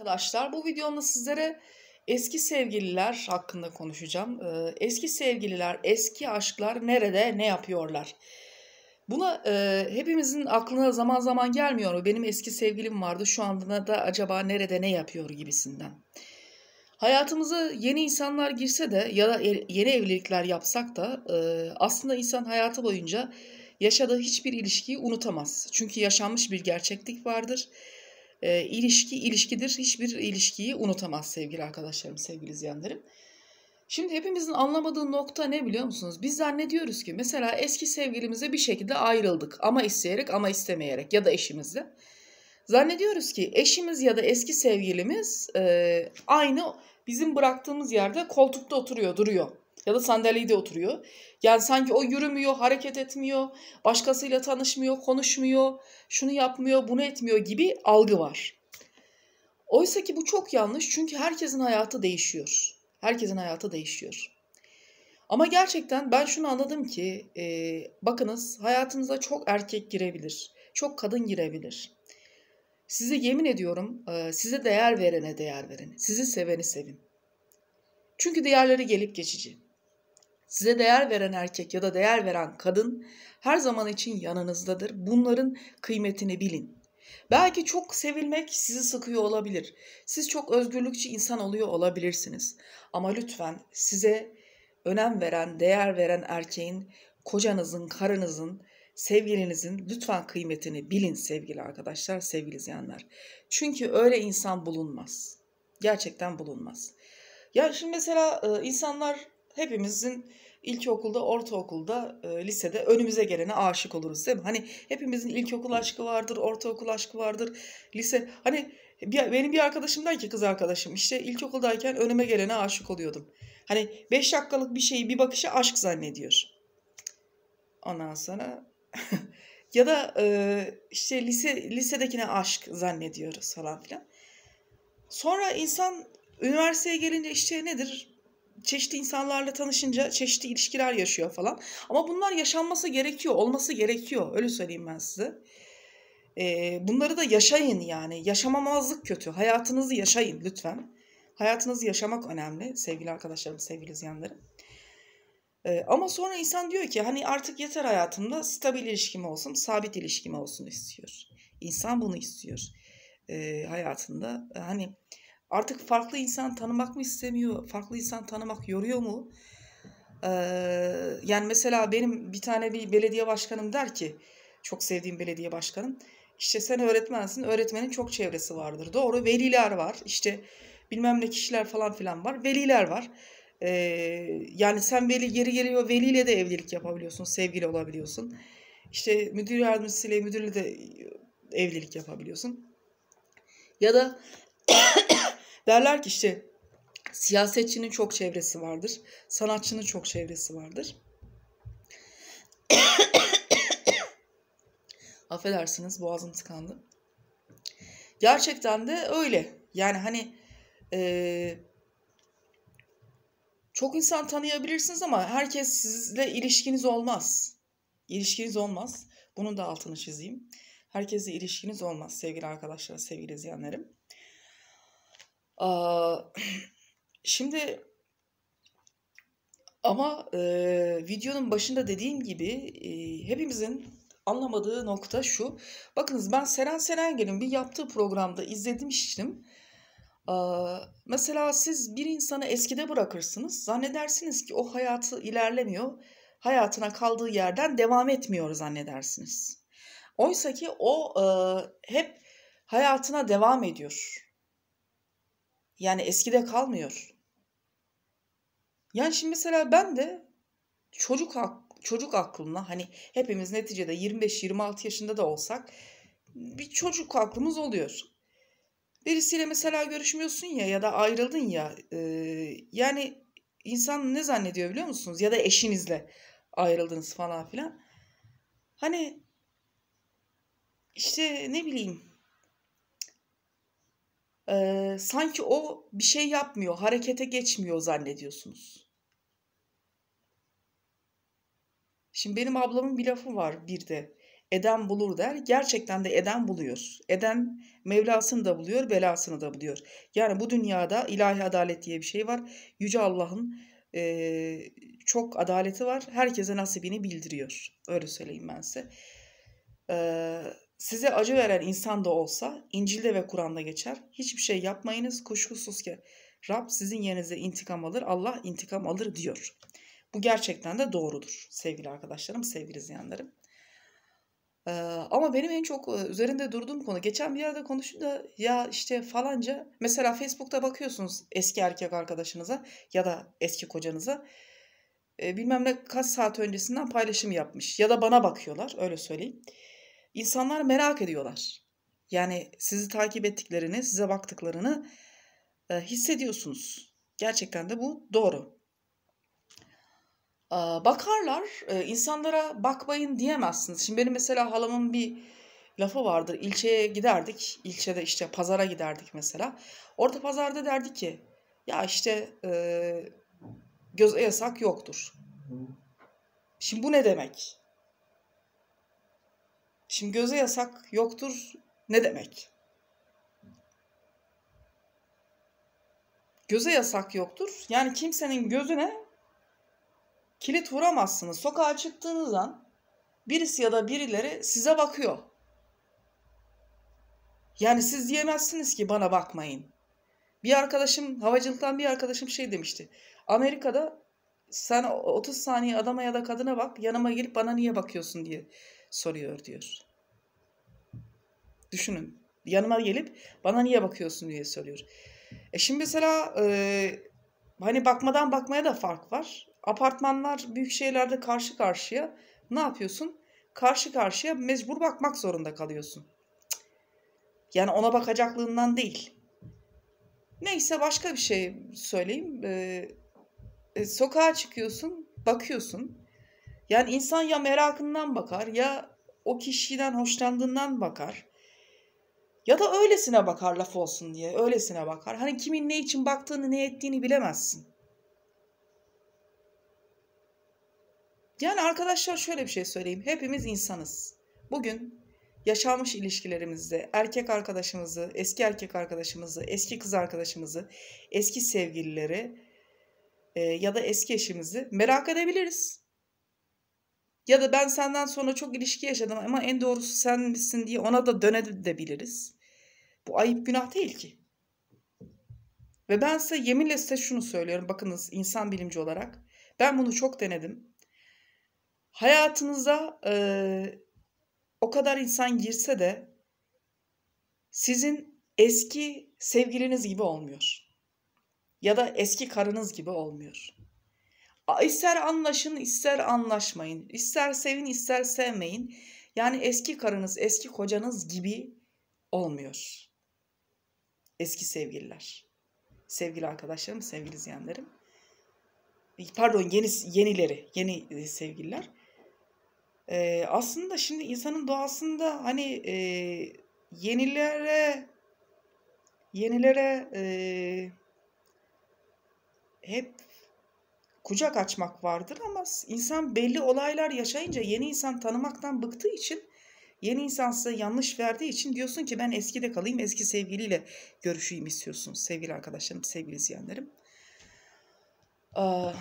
Arkadaşlar bu videomda sizlere eski sevgililer hakkında konuşacağım. Ee, eski sevgililer, eski aşklar nerede, ne yapıyorlar? Buna e, hepimizin aklına zaman zaman gelmiyor mu? Benim eski sevgilim vardı şu anda da acaba nerede ne yapıyor gibisinden. Hayatımıza yeni insanlar girse de ya da e, yeni evlilikler yapsak da e, aslında insan hayatı boyunca yaşadığı hiçbir ilişkiyi unutamaz. Çünkü yaşanmış bir gerçeklik vardır. E, ilişki ilişkidir. Hiçbir ilişkiyi unutamaz sevgili arkadaşlarım, sevgili izleyenlerim. Şimdi hepimizin anlamadığı nokta ne biliyor musunuz? Biz zannediyoruz ki mesela eski sevgilimize bir şekilde ayrıldık ama isteyerek ama istemeyerek ya da eşimizle. Zannediyoruz ki eşimiz ya da eski sevgilimiz e, aynı bizim bıraktığımız yerde koltukta oturuyor, duruyor ya da sandalyede oturuyor. Yani sanki o yürümüyor, hareket etmiyor, başkasıyla tanışmıyor, konuşmuyor, şunu yapmıyor, bunu etmiyor gibi algı var. Oysa ki bu çok yanlış çünkü herkesin hayatı değişiyor. Herkesin hayatı değişiyor. Ama gerçekten ben şunu anladım ki e, bakınız hayatınıza çok erkek girebilir, çok kadın girebilir. Size yemin ediyorum e, size değer verene değer verin, sizi seveni sevin. Çünkü değerleri gelip geçici. Size değer veren erkek ya da değer veren kadın her zaman için yanınızdadır. Bunların kıymetini bilin. Belki çok sevilmek sizi sıkıyor olabilir. Siz çok özgürlükçü insan oluyor olabilirsiniz. Ama lütfen size önem veren, değer veren erkeğin, kocanızın, karınızın, sevgilinizin lütfen kıymetini bilin sevgili arkadaşlar, sevgili izleyenler. Çünkü öyle insan bulunmaz. Gerçekten bulunmaz. Ya şimdi mesela e, insanlar hepimizin ilkokulda, ortaokulda, e, lisede önümüze gelene aşık oluruz değil mi? Hani hepimizin ilkokul aşkı vardır, ortaokul aşkı vardır, lise. Hani bir, benim bir arkadaşımdan ki kız arkadaşım işte ilkokuldayken önüme gelene aşık oluyordum. Hani 5 dakikalık bir şeyi bir bakışa aşk zannediyor. Ondan sonra ya da e, işte lise lisedekine aşk zannediyoruz falan filan. Sonra insan üniversiteye gelince işte nedir? çeşitli insanlarla tanışınca çeşitli ilişkiler yaşıyor falan. Ama bunlar yaşanması gerekiyor, olması gerekiyor. Öyle söyleyeyim ben size. E, bunları da yaşayın yani. Yaşamamazlık kötü. Hayatınızı yaşayın lütfen. Hayatınızı yaşamak önemli sevgili arkadaşlarım, sevgili izleyenlerim. E, ama sonra insan diyor ki hani artık yeter hayatımda stabil ilişkim olsun, sabit ilişkim olsun istiyor. İnsan bunu istiyor e, hayatında. Hani Artık farklı insan tanımak mı istemiyor? Farklı insan tanımak yoruyor mu? Ee, yani mesela benim bir tane bir belediye başkanım der ki, çok sevdiğim belediye başkanım. işte sen öğretmensin, öğretmenin çok çevresi vardır. Doğru, veliler var. işte bilmem ne kişiler falan filan var. Veliler var. Ee, yani sen veli geri geliyor, veliyle de evlilik yapabiliyorsun, sevgili olabiliyorsun. İşte müdür yardımcısıyla müdürle de evlilik yapabiliyorsun. Ya da Derler ki işte siyasetçinin çok çevresi vardır. Sanatçının çok çevresi vardır. Affedersiniz boğazım tıkandı. Gerçekten de öyle. Yani hani e, çok insan tanıyabilirsiniz ama herkes sizle ilişkiniz olmaz. İlişkiniz olmaz. Bunun da altını çizeyim. Herkesle ilişkiniz olmaz sevgili arkadaşlar, sevgili izleyenlerim. şimdi ama e, videonun başında dediğim gibi e, hepimizin anlamadığı nokta şu. Bakınız ben Seren Serengil'in bir yaptığı programda izlemiştim. Ee, mesela siz bir insanı eskide bırakırsınız. Zannedersiniz ki o hayatı ilerlemiyor. Hayatına kaldığı yerden devam etmiyor zannedersiniz. Oysa ki o e, hep hayatına devam ediyor. Yani eskide kalmıyor. Yani şimdi mesela ben de çocuk çocuk aklına hani hepimiz neticede 25-26 yaşında da olsak bir çocuk aklımız oluyor. Birisiyle mesela görüşmüyorsun ya ya da ayrıldın ya e, yani insan ne zannediyor biliyor musunuz? Ya da eşinizle ayrıldınız falan filan. Hani işte ne bileyim e, sanki o bir şey yapmıyor, harekete geçmiyor zannediyorsunuz. Şimdi benim ablamın bir lafı var bir de. Eden bulur der. Gerçekten de eden buluyor. Eden Mevlasını da buluyor, belasını da buluyor. Yani bu dünyada ilahi adalet diye bir şey var. Yüce Allah'ın e, çok adaleti var. Herkese nasibini bildiriyor. Öyle söyleyeyim ben size. Eee Size acı veren insan da olsa İncil'de ve Kur'an'da geçer. Hiçbir şey yapmayınız kuşkusuz ki Rab sizin yerinize intikam alır, Allah intikam alır diyor. Bu gerçekten de doğrudur sevgili arkadaşlarım, sevgili izleyenlerim. Ee, ama benim en çok e, üzerinde durduğum konu geçen bir yerde konuştum da ya işte falanca mesela Facebook'ta bakıyorsunuz eski erkek arkadaşınıza ya da eski kocanıza e, bilmem ne kaç saat öncesinden paylaşım yapmış ya da bana bakıyorlar öyle söyleyeyim. İnsanlar merak ediyorlar. Yani sizi takip ettiklerini, size baktıklarını e, hissediyorsunuz. Gerçekten de bu doğru. E, bakarlar, e, insanlara bakmayın diyemezsiniz. Şimdi benim mesela halamın bir lafı vardır. İlçeye giderdik, ilçede işte pazara giderdik mesela. Orta pazarda derdi ki, ya işte e, göze yasak yoktur. Şimdi bu ne demek? Şimdi göze yasak yoktur ne demek? Göze yasak yoktur. Yani kimsenin gözüne kilit vuramazsınız. Sokağa çıktığınız an birisi ya da birileri size bakıyor. Yani siz diyemezsiniz ki bana bakmayın. Bir arkadaşım, havacılıktan bir arkadaşım şey demişti. Amerika'da sen 30 saniye adama ya da kadına bak, yanıma gelip bana niye bakıyorsun diye soruyor diyor. Düşünün. Yanıma gelip bana niye bakıyorsun diye soruyor. E şimdi mesela e, hani bakmadan bakmaya da fark var. Apartmanlar büyük şeylerde karşı karşıya ne yapıyorsun? Karşı karşıya mecbur bakmak zorunda kalıyorsun. Yani ona bakacaklığından değil. Neyse başka bir şey söyleyeyim. Ee, sokağa çıkıyorsun, bakıyorsun. Yani insan ya merakından bakar ya o kişiden hoşlandığından bakar. Ya da öylesine bakar laf olsun diye. Öylesine bakar. Hani kimin ne için baktığını ne ettiğini bilemezsin. Yani arkadaşlar şöyle bir şey söyleyeyim. Hepimiz insanız. Bugün yaşanmış ilişkilerimizde erkek arkadaşımızı, eski erkek arkadaşımızı, eski kız arkadaşımızı, eski sevgilileri e, ya da eski eşimizi merak edebiliriz. Ya da ben senden sonra çok ilişki yaşadım ama en doğrusu sen misin diye ona da dönebiliriz. Bu ayıp günah değil ki. Ve ben size yeminle size şunu söylüyorum. Bakınız insan bilimci olarak. Ben bunu çok denedim. Hayatınıza e, o kadar insan girse de sizin eski sevgiliniz gibi olmuyor. Ya da eski karınız gibi olmuyor. İster anlaşın, ister anlaşmayın. ister sevin, ister sevmeyin. Yani eski karınız, eski kocanız gibi olmuyor. Eski sevgililer. Sevgili arkadaşlarım, sevgili izleyenlerim. Pardon, yeni yenileri, yeni e, sevgililer. Ee, aslında şimdi insanın doğasında hani e, yenilere yenilere e, hep kucak açmak vardır ama insan belli olaylar yaşayınca yeni insan tanımaktan bıktığı için yeni insan size yanlış verdiği için diyorsun ki ben eskide kalayım eski sevgiliyle görüşeyim istiyorsun sevgili arkadaşlarım sevgili izleyenlerim. Ah,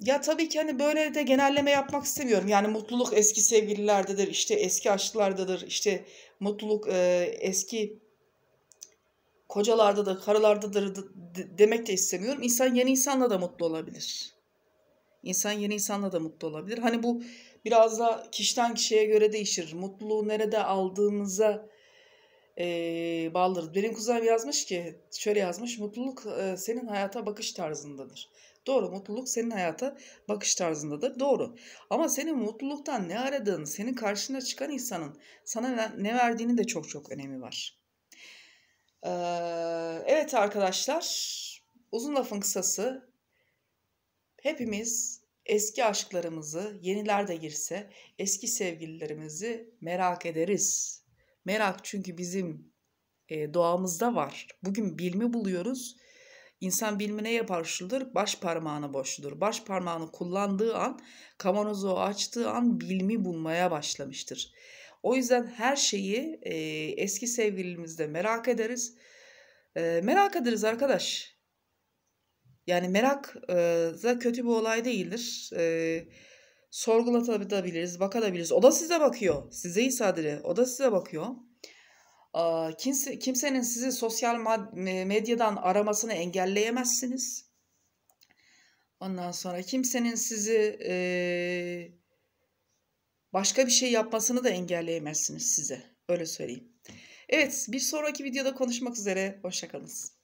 ya tabii ki hani böyle de genelleme yapmak istemiyorum. Yani mutluluk eski sevgililerdedir, işte eski aşklardadır, işte mutluluk e, eski kocalardadır, karılardadır demek de istemiyorum. İnsan yeni insanla da mutlu olabilir. İnsan yeni insanla da mutlu olabilir. Hani bu biraz da kişiden kişiye göre değişir. Mutluluğu nerede aldığımıza e, bağlıdır. Benim kuzenim yazmış ki, şöyle yazmış. Mutluluk e, senin hayata bakış tarzındadır. Doğru mutluluk senin hayata bakış tarzındadır. Doğru. Ama senin mutluluktan ne aradığın, senin karşına çıkan insanın sana ne verdiğini de çok çok önemi var. Ee, evet arkadaşlar uzun lafın kısası Hepimiz eski aşklarımızı, yeniler de girse, eski sevgililerimizi merak ederiz. Merak çünkü bizim e, doğamızda var. Bugün bilmi buluyoruz. İnsan bilmi ne yapar Baş parmağını boşludur. Baş parmağını kullandığı an, kavanozu açtığı an bilmi bulmaya başlamıştır. O yüzden her şeyi e, eski sevgilimizde merak ederiz. E, merak ederiz arkadaş. Yani merak da kötü bir olay değildir. E, sorgulatabiliriz, bakabiliriz. O da size bakıyor. Size isadire. O da size bakıyor. E, kimse, kimsenin sizi sosyal medyadan aramasını engelleyemezsiniz. Ondan sonra kimsenin sizi e, başka bir şey yapmasını da engelleyemezsiniz size. Öyle söyleyeyim. Evet bir sonraki videoda konuşmak üzere. Hoşçakalın.